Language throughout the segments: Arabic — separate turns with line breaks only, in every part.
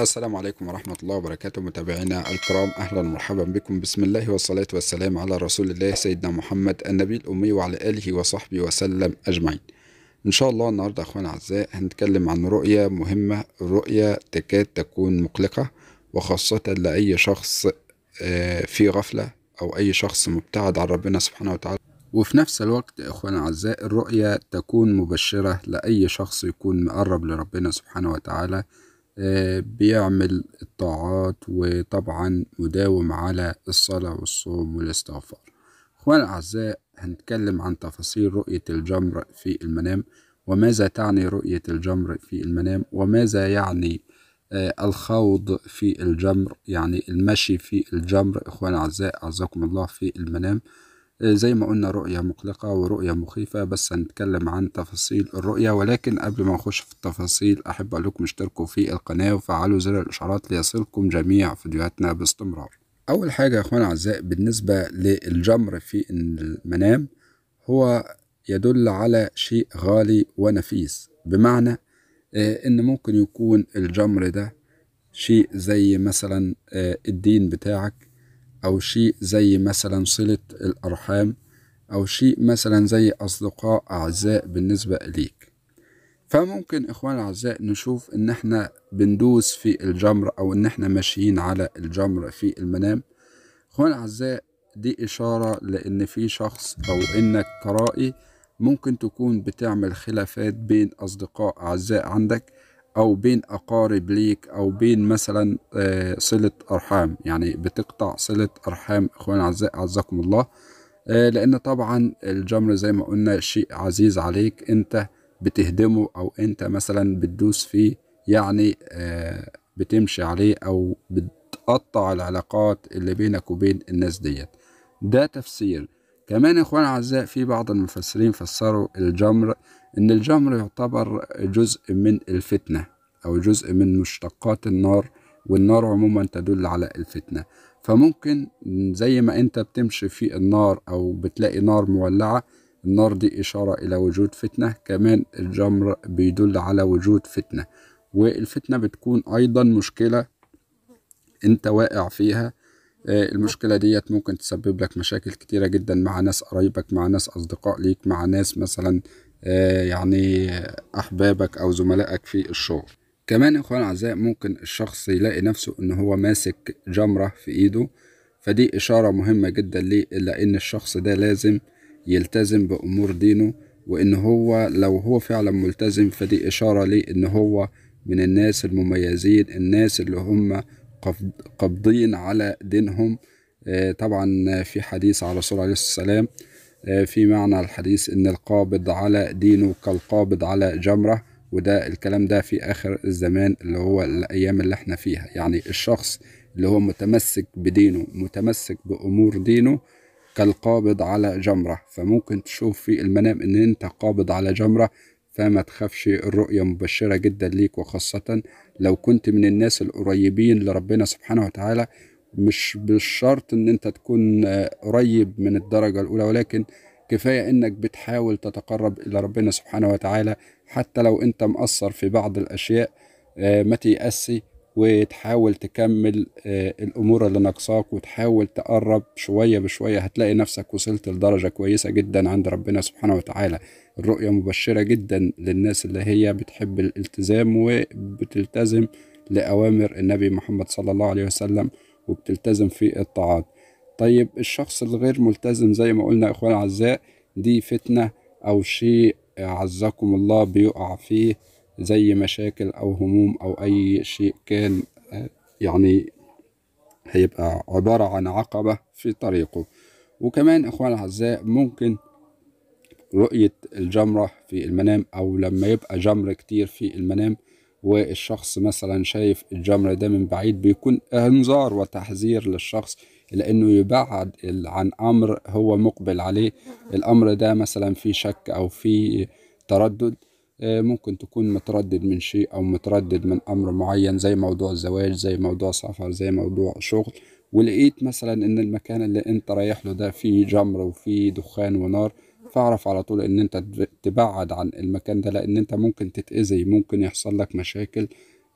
السلام عليكم ورحمة الله وبركاته متابعينا الكرام أهلا ومرحبا بكم بسم الله والصلاة والسلام على رسول الله سيدنا محمد النبي الأمي وعلى آله وصحبه وسلم أجمعين إن شاء الله النهاردة أخوان أعزاء هنتكلم عن رؤية مهمة رؤية تكاد تكون مقلقة وخاصة لأي شخص آه، في غفلة أو أي شخص مبتعد عن ربنا سبحانه وتعالى وفي نفس الوقت أخوان أعزاء الرؤية تكون مبشرة لأي شخص يكون مقرب لربنا سبحانه وتعالى آه، بيعمل الطاعات وطبعا مداوم على الصلاة والصوم والاستغفار أخوان الأعزاء هنتكلم عن تفاصيل رؤية الجمر في المنام وماذا تعني رؤية الجمر في المنام وماذا يعني آه، الخوض في الجمر يعني المشي في الجمر إخوان أعزاء أعزكم الله في المنام آه، زي ما قلنا رؤية مقلقة ورؤية مخيفة بس هنتكلم عن تفاصيل الرؤية ولكن قبل ما نخش في التفاصيل أحب أقول لكم اشتركوا في القناة وفعلوا زر الإشعارات ليصلكم جميع فيديوهاتنا باستمرار أول حاجة يا أخوان أعزائي بالنسبة للجمر في المنام هو يدل على شيء غالي ونفيس بمعنى آه، إن ممكن يكون الجمر ده شيء زي مثلا آه، الدين بتاعك أو شيء زي مثلا صلة الأرحام أو شيء مثلا زي أصدقاء أعزاء بالنسبة إليك فممكن إخوان الأعزاء نشوف إن إحنا بندوس في الجمر أو إن إحنا ماشيين على الجمر في المنام إخوان الأعزاء دي إشارة لأن في شخص أو إنك كرائي ممكن تكون بتعمل خلافات بين أصدقاء أعزاء عندك أو بين أقارب ليك أو بين مثلا آه، صلة أرحام يعني بتقطع صلة أرحام إخوان أعزاء عزكم الله آه، لأن طبعا الجمر زي ما قلنا شيء عزيز عليك أنت بتهدمه أو أنت مثلا بتدوس فيه يعني آه، بتمشي عليه أو بتقطع العلاقات اللي بينك وبين الناس ديت ده تفسير كمان إخوان أعزاء في بعض المفسرين فسروا الجمر أن الجمر يعتبر جزء من الفتنة أو جزء من مشتقات النار والنار عموما تدل على الفتنة فممكن زي ما أنت بتمشي في النار أو بتلاقي نار مولعة النار دي إشارة إلى وجود فتنة كمان الجمر بيدل على وجود فتنة والفتنة بتكون أيضا مشكلة أنت واقع فيها آه، المشكلة ديت ممكن تسبب لك مشاكل كتيرة جدا مع ناس قرايبك مع ناس أصدقاء ليك مع ناس مثلا آه، يعني أحبابك أو زملائك في الشغل كمان إخوان أعزاء ممكن الشخص يلاقي نفسه إن هو ماسك جمرة في إيده فدي إشارة مهمة جدا ليه إلا إن الشخص ده لازم يلتزم بأمور دينه وإن هو لو هو فعلا ملتزم فدي إشارة ليه إن هو من الناس المميزين الناس اللي هم قبضين على دينهم آه، طبعا في حديث على الرسول عليه الصلاة والسلام آه، في معنى الحديث إن القابض على دينه كالقابض على جمرة وده الكلام ده في آخر الزمان اللي هو الأيام اللي احنا فيها يعني الشخص اللي هو متمسك بدينه متمسك بأمور دينه كالقابض على جمرة فممكن تشوف في المنام إن أنت قابض على جمرة فما تخافش الرؤية مبشرة جدا ليك وخاصة لو كنت من الناس القريبين لربنا سبحانه وتعالى مش بالشرط ان انت تكون آه، قريب من الدرجة الاولى ولكن كفاية انك بتحاول تتقرب الى ربنا سبحانه وتعالى حتى لو انت مقصر في بعض الاشياء آه، ما تيأسي وتحاول تكمل آه، الامور اللي ناقصاك وتحاول تقرب شويه بشويه هتلاقي نفسك وصلت لدرجه كويسه جدا عند ربنا سبحانه وتعالى الرؤيه مبشره جدا للناس اللي هي بتحب الالتزام وبتلتزم لاوامر النبي محمد صلى الله عليه وسلم وبتلتزم في الطاعات طيب الشخص الغير ملتزم زي ما قلنا اخوان اعزاء دي فتنه او شيء عزكم الله بيقع فيه زي مشاكل او هموم او اي شيء كان يعني هيبقى عبارة عن عقبة في طريقه وكمان اخوان اعزاء ممكن رؤية الجمرة في المنام او لما يبقى جمر كتير في المنام والشخص مثلا شايف الجمر ده من بعيد بيكون انذار وتحذير للشخص لانه يبعد عن امر هو مقبل عليه الامر ده مثلا في شك او في تردد آه، ممكن تكون متردد من شيء او متردد من امر معين زي موضوع الزواج زي موضوع سفر زي موضوع شغل ولقيت مثلا ان المكان اللي انت رايح له ده فيه جمر وفيه دخان ونار فاعرف على طول ان انت تبعد عن المكان ده لان انت ممكن تتأذي ممكن يحصل لك مشاكل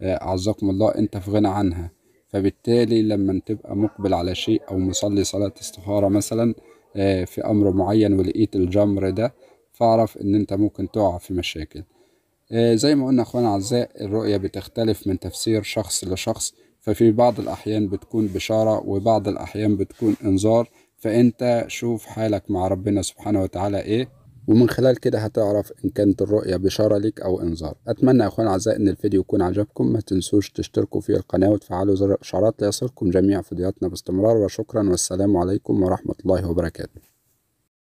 آه، أعزكم الله أنت في غنى عنها فبالتالي لما تبقى مقبل على شيء أو مصلي صلاة استخارة مثلا آه، في أمر معين ولقيت الجمر ده فاعرف إن أنت ممكن تقع في مشاكل آه، زي ما قلنا أخوانا أعزاء الرؤية بتختلف من تفسير شخص لشخص ففي بعض الأحيان بتكون بشارة وبعض الأحيان بتكون إنذار فأنت شوف حالك مع ربنا سبحانه وتعالى إيه ومن خلال كده هتعرف إن كانت الرؤية بشارة لك أو إنذار أتمنى يا أخوان أعزائي إن الفيديو يكون عجبكم ما تنسوش تشتركوا في القناة وتفعلوا زر الإشعارات ليصلكم جميع فيديوهاتنا باستمرار وشكرا والسلام عليكم ورحمة الله وبركاته